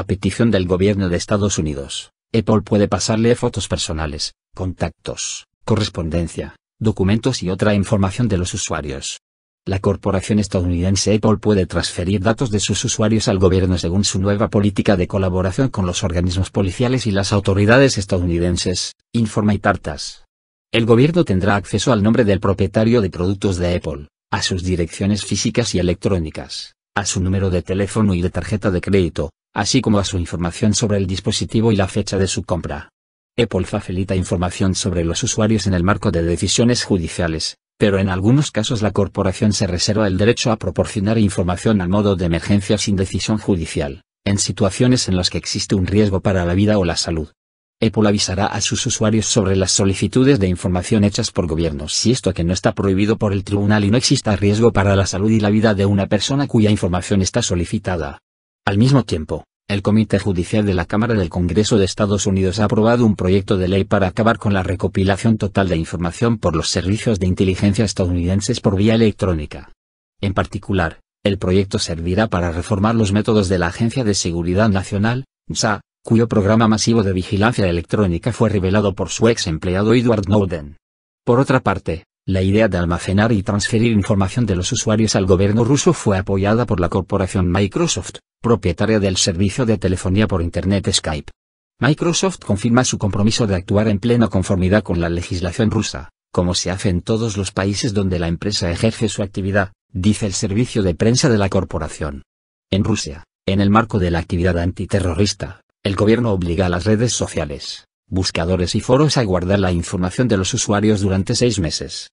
A petición del gobierno de Estados Unidos, Apple puede pasarle fotos personales, contactos, correspondencia, documentos y otra información de los usuarios. La corporación estadounidense Apple puede transferir datos de sus usuarios al gobierno según su nueva política de colaboración con los organismos policiales y las autoridades estadounidenses, informa y tartas. El gobierno tendrá acceso al nombre del propietario de productos de Apple, a sus direcciones físicas y electrónicas, a su número de teléfono y de tarjeta de crédito, así como a su información sobre el dispositivo y la fecha de su compra. Apple facilita información sobre los usuarios en el marco de decisiones judiciales, pero en algunos casos la corporación se reserva el derecho a proporcionar información al modo de emergencia sin decisión judicial, en situaciones en las que existe un riesgo para la vida o la salud. Apple avisará a sus usuarios sobre las solicitudes de información hechas por gobiernos si esto que no está prohibido por el tribunal y no exista riesgo para la salud y la vida de una persona cuya información está solicitada. Al mismo tiempo, el Comité Judicial de la Cámara del Congreso de Estados Unidos ha aprobado un proyecto de ley para acabar con la recopilación total de información por los servicios de inteligencia estadounidenses por vía electrónica. En particular, el proyecto servirá para reformar los métodos de la Agencia de Seguridad Nacional, NSA, cuyo programa masivo de vigilancia electrónica fue revelado por su ex empleado Edward Snowden. Por otra parte, la idea de almacenar y transferir información de los usuarios al gobierno ruso fue apoyada por la corporación Microsoft, propietaria del servicio de telefonía por Internet Skype. Microsoft confirma su compromiso de actuar en plena conformidad con la legislación rusa, como se hace en todos los países donde la empresa ejerce su actividad, dice el servicio de prensa de la corporación. En Rusia, en el marco de la actividad antiterrorista, el gobierno obliga a las redes sociales, buscadores y foros a guardar la información de los usuarios durante seis meses.